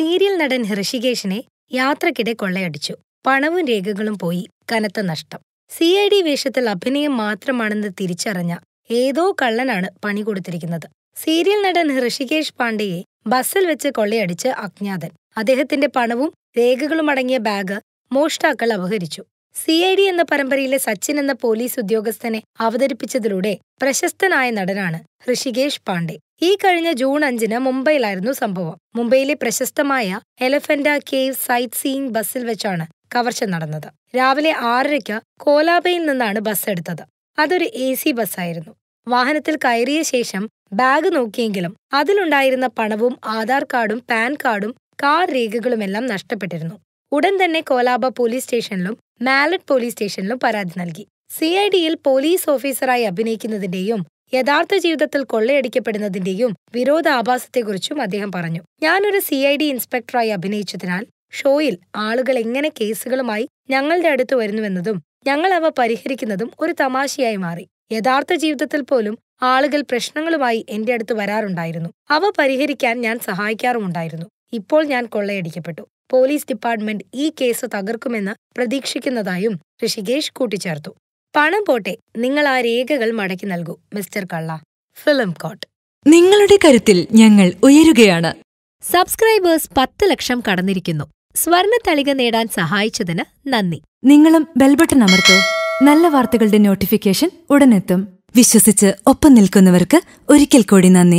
serial നടൻ ഹൃഷികേഷിനെ യാത്രക്കിടെ കൊള്ളയടിച്ചു പണവും രേഖകളും പോയി കനത്ത നഷ്ടം സി ഐ ഡി വേഷത്തിൽ അഭിനയം മാത്രമാണെന്ന് തിരിച്ചറിഞ്ഞ ഏതോ കള്ളനാണ് പണി കൊടുത്തിരിക്കുന്നത് സീരിയൽ നടൻ ഹൃഷികേഷ് പാണ്ഡെയെ ബസ്സിൽ വെച്ച് കൊള്ളയടിച്ച് അജ്ഞാതൻ അദ്ദേഹത്തിന്റെ പണവും രേഖകളും അടങ്ങിയ ബാഗ് മോഷ്ടാക്കൾ അപഹരിച്ചു സി ഐ ഡി എന്ന പരമ്പരയിലെ സച്ചിൻ എന്ന പോലീസ് ഉദ്യോഗസ്ഥനെ അവതരിപ്പിച്ചതിലൂടെ പ്രശസ്തനായ നടനാണ് ഋഷികേഷ് പാണ്ഡെ ഈ കഴിഞ്ഞ ജൂൺ അഞ്ചിന് മുംബൈയിലായിരുന്നു സംഭവം മുംബൈയിലെ പ്രശസ്തമായ എലഫന്റ കേവ് സൈറ്റ് സീയിങ് ബസ്സിൽ വെച്ചാണ് കവർച്ച നടന്നത് രാവിലെ ആറരയ്ക്ക് കോലാബയിൽ നിന്നാണ് ബസ് എടുത്തത് അതൊരു എ സി ബസ്സായിരുന്നു വാഹനത്തിൽ കയറിയ ശേഷം ബാഗ് നോക്കിയെങ്കിലും അതിലുണ്ടായിരുന്ന പണവും ആധാർ കാർഡും പാൻ കാർഡും കാർ രേഖകളുമെല്ലാം നഷ്ടപ്പെട്ടിരുന്നു ഉടൻ തന്നെ കോലാബ പോലീസ് സ്റ്റേഷനിലും മാലറ്റ് പോലീസ് സ്റ്റേഷനിലും പരാതി നൽകി സി ഐ ഡിയിൽ പോലീസ് ഓഫീസറായി അഭിനയിക്കുന്നതിന്റെയും യഥാർത്ഥ ജീവിതത്തിൽ കൊള്ളയടിക്കപ്പെടുന്നതിന്റെയും വിരോധാഭാസത്തെക്കുറിച്ചും അദ്ദേഹം പറഞ്ഞു ഞാനൊരു സി ഐ ഡി ഇൻസ്പെക്ടറായി അഭിനയിച്ചതിനാൽ ഷോയിൽ ആളുകൾ എങ്ങനെ കേസുകളുമായി ഞങ്ങളുടെ അടുത്ത് വരുന്നുവെന്നതും ഞങ്ങൾ അവ പരിഹരിക്കുന്നതും ഒരു തമാശയായി മാറി യഥാർത്ഥ ജീവിതത്തിൽ പോലും ആളുകൾ പ്രശ്നങ്ങളുമായി എന്റെ അടുത്ത് വരാറുണ്ടായിരുന്നു അവ പരിഹരിക്കാൻ ഞാൻ സഹായിക്കാറുമുണ്ടായിരുന്നു ഇപ്പോൾ ഞാൻ കൊള്ളയടിക്കപ്പെട്ടു പോലീസ് ഡിപ്പാർട്ട്മെന്റ് ഈ കേസ് തകർക്കുമെന്ന് പ്രതീക്ഷിക്കുന്നതായും ഋഷികേഷ് കൂട്ടിച്ചേർത്തു പണം പോട്ടെ നിങ്ങൾ ആ രേഖകൾ മടക്കി നൽകൂ മിസ്റ്റർ കള്ള ഫിലിം കോട്ട് നിങ്ങളുടെ കരുത്തിൽ ഞങ്ങൾ ഉയരുകയാണ് സബ്സ്ക്രൈബേഴ്സ് പത്ത് ലക്ഷം കടന്നിരിക്കുന്നു സ്വർണ തളിക നേടാൻ സഹായിച്ചതിന് നന്ദി നിങ്ങളും ബെൽബട്ടൺ അമർത്തോ നല്ല വാർത്തകളുടെ നോട്ടിഫിക്കേഷൻ ഉടനെത്തും വിശ്വസിച്ച് ഒപ്പം നിൽക്കുന്നവർക്ക് ഒരിക്കൽ കൂടി നന്ദി